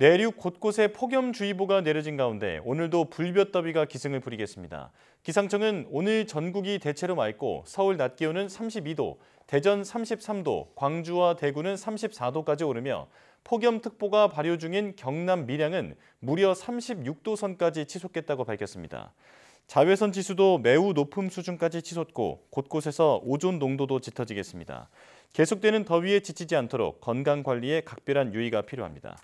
내륙 곳곳에 폭염주의보가 내려진 가운데 오늘도 불볕더비가 기승을 부리겠습니다. 기상청은 오늘 전국이 대체로 맑고 서울 낮 기온은 32도, 대전 33도, 광주와 대구는 34도까지 오르며 폭염특보가 발효 중인 경남 밀양은 무려 36도 선까지 치솟겠다고 밝혔습니다. 자외선 지수도 매우 높은 수준까지 치솟고 곳곳에서 오존 농도도 짙어지겠습니다. 계속되는 더위에 지치지 않도록 건강 관리에 각별한 유의가 필요합니다.